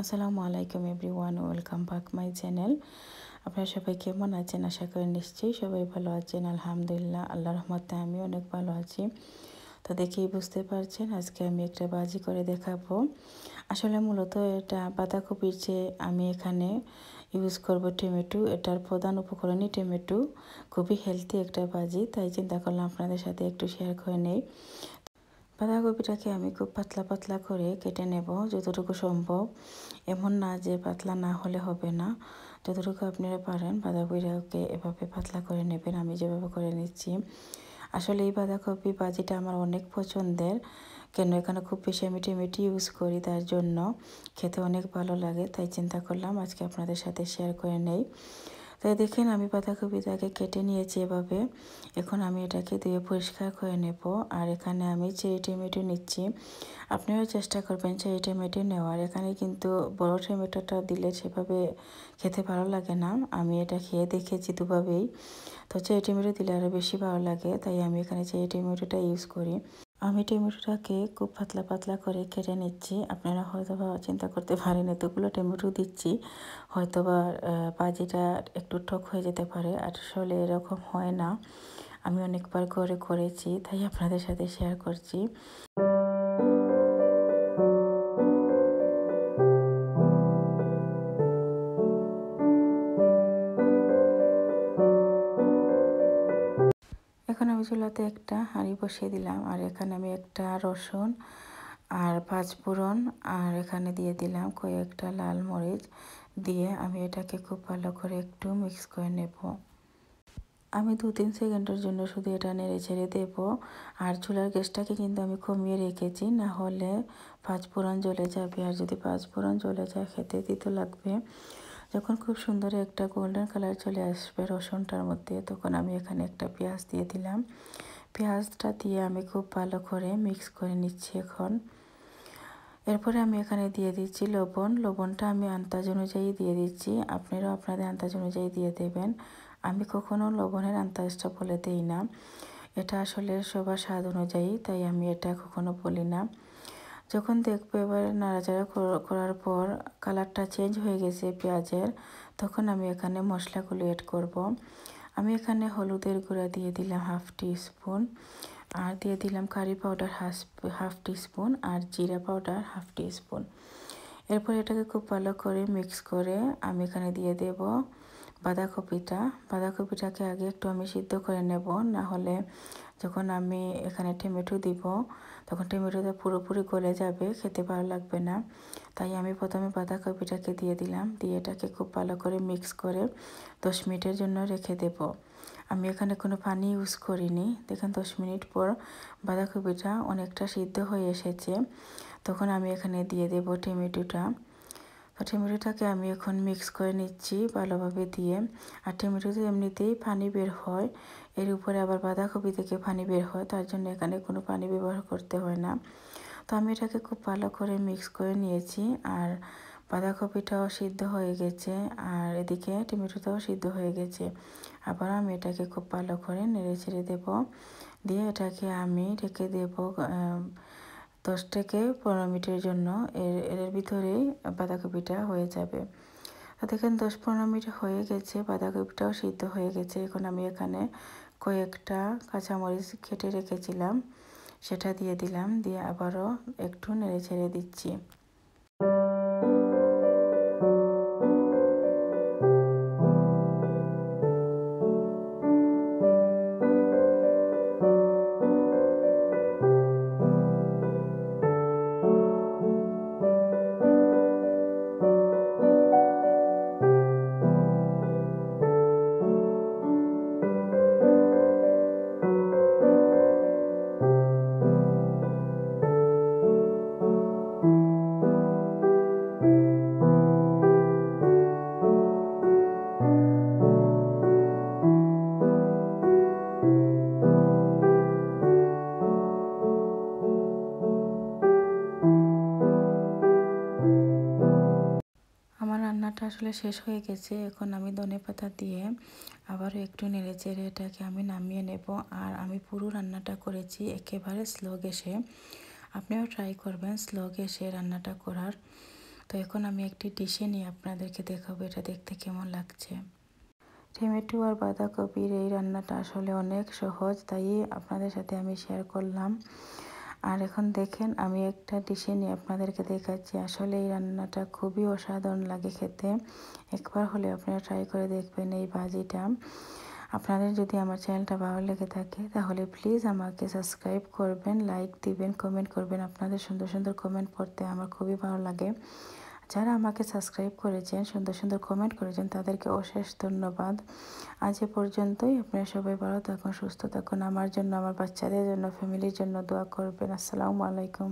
আসসালামু আলাইকুম everyone welcome back my channel আপনারা সবাই কেমন আছেন আশা করি নিশ্চয়ই সবাই ভালো আছেন আলহামদুলিল্লাহ আল্লাহ রহমতে আমি অনেক ভালো আছি তো দেখেই বুঝতে পারছেন আজকে আমি একটা বাজি করে দেখাবো আসলে মূলত এটা বাঁধাকপির যে আমি এখানে ইউজ করব টমেটো এটার প্রধান উপকরণই টমেটো খুবই হেলদি একটা বাজি তাই চিন্তা করলাম আপনাদের সাথে একটু শেয়ার করে নেই বাঁধাকপিটাকে আমি খুব পাতলা পাতলা করে কেটে নেব যতটুকু সম্ভব এমন না যে পাতলা না হলে হবে না যতটুকু আপনারা পারেন বাঁধাকপিটাকে এভাবে পাতলা করে নেবেন আমি যেভাবে করে নিচ্ছি আসলে এই বাঁধাকপি ভাজিটা আমার অনেক পছন্দের কেন এখানে খুব বেশি আমি টেমেটি ইউজ করি তার জন্য খেতে অনেক ভালো লাগে তাই চিন্তা করলাম আজকে আপনাদের সাথে শেয়ার করে নেই তাই দেখেন আমি বাঁধাকপিটাকে কেটে নিয়েছি এভাবে এখন আমি এটাকে দিয়ে পরিষ্কার করে নেব আর এখানে আমি চেরি টমেটো নিচ্ছি আপনারাও চেষ্টা করবেন চেরি টমেটো নেওয়ার এখানে কিন্তু বড় টমেটোটা দিলে সেভাবে খেতে ভালো লাগে না আমি এটা খেয়ে দেখেছি দুভাবেই তো চেরি টমেটো দিলে আরও বেশি ভালো লাগে তাই আমি এখানে চেরি টমেটোটা ইউজ করি আমি টমেটোটাকে খুব পাতলা পাতলা করে কেটে নিচ্ছি আপনারা হয়তো বা চিন্তা করতে পারেন এতগুলো টমেটো দিচ্ছি হয়তো বা ভাজিটা একটু ঠক হয়ে যেতে পারে আর আসলে এরকম হয় না আমি অনেকবার করে করেছি তাই আপনাদের সাথে শেয়ার করছি চুলাতে একটা হাঁড়ি বসিয়ে দিলাম আর এখানে আমি একটা রসুন আর পাঁচফোড়ন আর এখানে দিয়ে দিলাম কয়েকটা লাল মরিচ দিয়ে আমি এটাকে খুব ভালো করে একটু মিক্স করে নেব আমি দু তিন সেকেন্ডের জন্য শুধু এটা নেড়ে ছেড়ে দেবো আর চুলার গ্যাসটাকে কিন্তু আমি কমিয়ে রেখেছি না হলে পাঁচফোড়ন জ্বলে যাবে আর যদি পাঁচফোড়ন জ্বলে যায় খেতে দিতে লাগবে যখন খুব সুন্দর একটা গোল্ডেন কালার চলে আসবে রসুনটার মধ্যে তখন আমি এখানে একটা পেঁয়াজ দিয়ে দিলাম পেঁয়াজটা দিয়ে আমি খুব ভালো করে মিক্স করে নিচ্ছি এখন এরপরে আমি এখানে দিয়ে দিচ্ছি লবণ লবণটা আমি আন্দাজ অনুযায়ী দিয়ে দিচ্ছি আপনারাও আপনাদের আন্দাজ অনুযায়ী দিয়ে দেবেন আমি কখনও লবণের আন্দাজটা বলে দিই না এটা আসলে সবার স্বাদ অনুযায়ী তাই আমি এটা কখনো বলি না যখন দেখবো এবার নাড়াচাড়া করার পর কালারটা চেঞ্জ হয়ে গেছে পেঁয়াজের তখন আমি এখানে মশলাগুলো অ্যাড করব। আমি এখানে হলুদের গুঁড়া দিয়ে দিলাম হাফ টি স্পুন আর দিয়ে দিলাম curry powder half half spoon আর জিরা পাউডার হাফ স্পুন এরপর এটাকে খুব ভালো করে মিক্স করে আমি এখানে দিয়ে দেব বাঁধাকপিটা বাঁধাকপিটাকে আগে একটু আমি সিদ্ধ করে নেব না হলে যখন আমি এখানে টমেটো দিব তখন টমেটোটা পুরোপুরি গলে যাবে খেতে ভালো লাগবে না তাই আমি প্রথমে বাঁধাকপিটাকে দিয়ে দিলাম দিয়ে এটাকে খুব ভালো করে মিক্স করে দশ মিনিটের জন্য রেখে দেব আমি এখানে কোনো পানি ইউজ করিনি দেখেন দশ মিনিট পর বাঁধাকপিটা অনেকটা সিদ্ধ হয়ে এসেছে তখন আমি এখানে দিয়ে দেব টমেটোটা টেমেটোটাকে আমি এখন মিক্স করে নিচ্ছি ভালোভাবে দিয়ে আর তো এমনিতেই পানি বের হয় এর উপরে আবার বাঁধাকপি থেকে পানি বের হয় তার জন্য এখানে কোনো পানি ব্যবহার করতে হয় না তো আমি এটাকে খুব ভালো করে মিক্স করে নিয়েছি আর বাঁধাকপিটাও সিদ্ধ হয়ে গেছে আর এদিকে টমেটোটাও সিদ্ধ হয়ে গেছে আবার আমি এটাকে খুব ভালো করে নেড়ে ছেড়ে দেবো দিয়ে এটাকে আমি ঢেকে দেবো দশ থেকে পনেরো মিনিটের জন্য এর এর ভিতরেই বাঁধাকপিটা হয়ে যাবে দেখেন দশ পনেরো মিনিট হয়ে গেছে বাঁধাকপিটাও সিদ্ধ হয়ে গেছে এখন আমি এখানে কয়েকটা কাঁচামরিচ কেটে রেখেছিলাম সেটা দিয়ে দিলাম দিয়ে আবারও একটু নেড়ে ছেড়ে দিচ্ছি আসলে শেষ হয়ে গেছে এখন আমি ধনে পাতা দিয়ে আবারও একটু নেড়ে চেড়ে এটাকে আমি নামিয়ে নেব আর আমি পুরো রান্নাটা করেছি একেবারে স্লো গ্যাসে আপনিও ট্রাই করবেন স্লো গ্যাসে রান্নাটা করার তো এখন আমি একটি ডিশে নিয়ে আপনাদেরকে দেখাবো এটা দেখতে কেমন লাগছে টমেটো আর বাঁধাকপির এই রান্নাটা আসলে অনেক সহজ তাই আপনাদের সাথে আমি শেয়ার করলাম আর এখন দেখেন আমি একটা ডিশে নিয়ে আপনাদেরকে দেখাচ্ছি আসলে এই রান্নাটা খুবই অসাধারণ লাগে খেতে একবার হলে আপনারা ট্রাই করে দেখবেন এই ভাজিটা আপনাদের যদি আমার চ্যানেলটা ভালো লেগে থাকে তাহলে প্লিজ আমাকে সাবস্ক্রাইব করবেন লাইক দিবেন কমেন্ট করবেন আপনাদের সুন্দর সুন্দর কমেন্ট পড়তে আমার খুবই ভালো লাগে যারা আমাকে সাবস্ক্রাইব করেছেন সুন্দর সুন্দর কমেন্ট করেছেন তাদেরকে অশেষ ধন্যবাদ আজ এ পর্যন্তই আপনারা সবাই ভালো থাকুন সুস্থ থাকুন আমার জন্য আমার বাচ্চাদের জন্য ফ্যামিলির জন্য দোয়া করবেন আসসালামু আলাইকুম